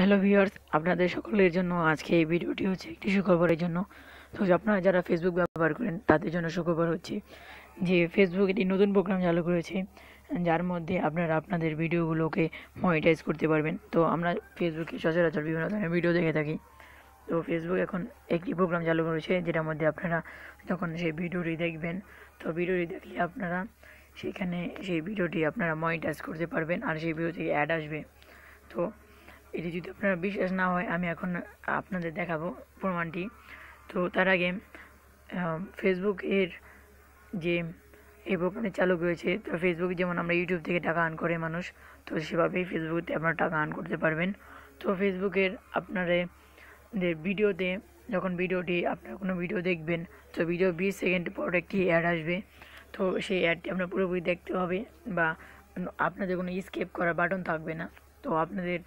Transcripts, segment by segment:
hello viewers আপনাদের সকলের জন্য আজকে এই ভিডিওটি হচ্ছে একটি সুখবরের জন্য তো আপনারা যারা ফেসবুক ব্যবহার করেন তাদের জন্য সুখবর হচ্ছে যে ফেসবুক একটি নতুন প্রোগ্রাম চালু করেছে যার মধ্যে আপনারা আপনাদের ভিডিওগুলোকে মনিটাইজ করতে পারবেন তো আমরা ফেসবুকে সচরাচর বিভিন্ন ধরনের ভিডিও দেখে থাকি তো ফেসবুক এখন একটি প্রোগ্রাম চালু করেছে যেটার মধ্যে আপনারা যখন সেই ভিডিওটি দেখবেন তো ভিডিওটি দেখলে আপনারা সেখানে সেই ভিডিওটি আপনারা মনিটাইজ করতে পারবেন আর সেই ভিডিও থেকে অ্যাড আসবে তো এটি যদি আপনারা বিশ্বাস না হয় আমি এখন আপনাদের দেখাবো প্রমাণটি তো তার আগে ফেসবুক এর যে এই প্রোগ্রামটি চালু হয়েছে তো ফেসবুক যেমন আমরা ইউটিউব থেকে টাকা আর্ন করে মানুষ তো সেভাবেই ফেসবুকতে আপনারা টাকা আর্ন করতে পারবেন তো ফেসবুকের আপনাদের ভিডিওতে যখন ভিডিওটি আপনারা কোনো ভিডিও দেখবেন তো ভিডিও বিশ সেকেন্ড পর একটি অ্যাড আসবে তো সেই অ্যাডটি আপনার পুরোপুরি দেখতে হবে বা আপনাদের কোনো স্কেপ করা বাটন থাকবে না তো আপনাদের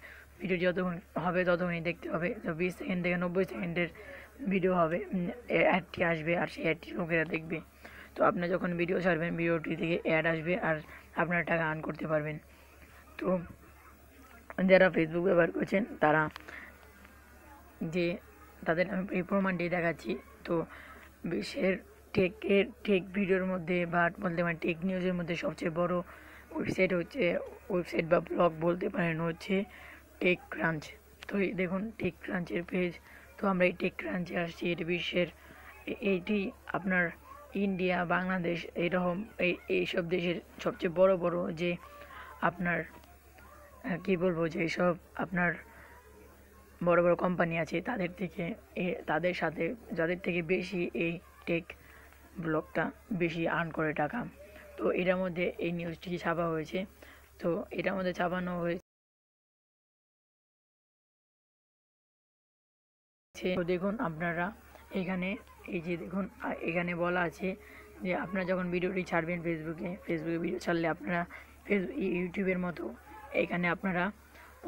ভিডিও যতক্ষণ হবে ততক্ষণই দেখতে হবে তো বিশ সেকেন্ড থেকে নব্বই সেকেন্ডের ভিডিও হবে অ্যাডটি আসবে আর সেই অ্যাডটি লোকেরা দেখবে তো আপনি যখন ভিডিও ছাড়বেন ভিডিওটি থেকে অ্যাড আসবে আর আপনারা টাকা আর্ন করতে পারবেন তো যারা ফেসবুক ব্যবহার করছেন তারা যে তাদের আমি এই প্রমাণটি দেখাচ্ছি তো বিশ্বের টেকের টেক ভিডিওর মধ্যে বা বলতে পারেন টেক নিউজের মধ্যে সবচেয়ে বড় ওয়েবসাইট হচ্ছে ওয়েবসাইট বা ব্লগ বলতে পারেন হচ্ছে টেক ক্রাঞ্চ তো এই দেখুন টেক ক্রাঞ্চের পেজ তো আমরা এই টেক ক্রাঞ্চে আসছি এটি বিশ্বের এইটি আপনার ইন্ডিয়া বাংলাদেশ এরকম এই এইসব দেশের সবচেয়ে বড় বড় যে আপনার কি বলবো যে এইসব আপনার বড় বড় কোম্পানি আছে তাদের থেকে তাদের সাথে যাদের থেকে বেশি এই টেক ব্লকটা বেশি আর্ন করে টাকা তো এটার মধ্যে এই নিউজটি ছাপা হয়েছে তো এটার মধ্যে ছাপানো হয়ে আছে তো দেখুন আপনারা এখানে এই যে দেখুন এখানে বলা আছে যে আপনারা যখন ভিডিওটি ছাড়বেন ফেসবুকে ফেসবুকে ভিডিও ছাড়লে আপনারা ফেস ইউটিউবের মতো এখানে আপনারা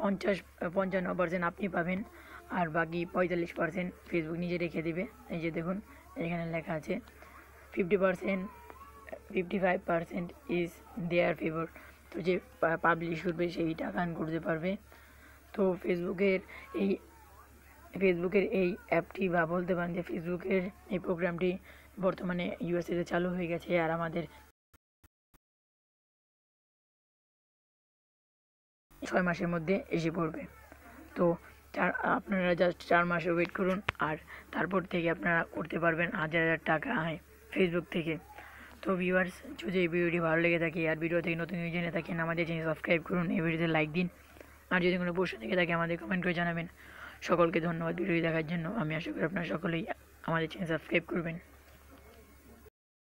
পঞ্চাশ পঞ্চান্ন পার্সেন্ট আপনি পাবেন আর বাকি পঁয়তাল্লিশ পার্সেন্ট ফেসবুক নিজে রেখে দেবে এই যে দেখুন এখানে লেখা আছে fifty percent fifty five percent is their favour তো যে পাবলিশ করবে সেই টাকা আন করতে পারবে তো ফেসবুকের এই ফেসবুকের এই অ্যাপটি বা বলতে পারেন যে ফেসবুকের এই প্রোগ্রামটি বর্তমানে ইউএসএতে চালু হয়ে গেছে আর আমাদের ছয় মাসের মধ্যে এসে পড়বে তো চার আপনারা জাস্ট চার মাসে ওয়েট করুন আর তারপর থেকে আপনারা করতে পারবেন হাজার হাজার টাকা আয় ফেসবুক থেকে তো ভিউয়ার্স যদি এই ভিডিওটি ভালো লেগে থাকে আর ভিডিও থেকে নতুন জেনে থাকেন আমাদের চ্যানেল সাবস্ক্রাইব করুন এই ভিডিওতে লাইক দিন আর যদি কোনো প্রশ্ন থেকে থাকে আমাদের কমেন্ট করে জানাবেন সকলকে ধন্যবাদ ভিডিও দেখার জন্য আমি আশা করি আপনারা সকলেই আমাদের চ্যানেল সাবস্ক্রাইব করবেন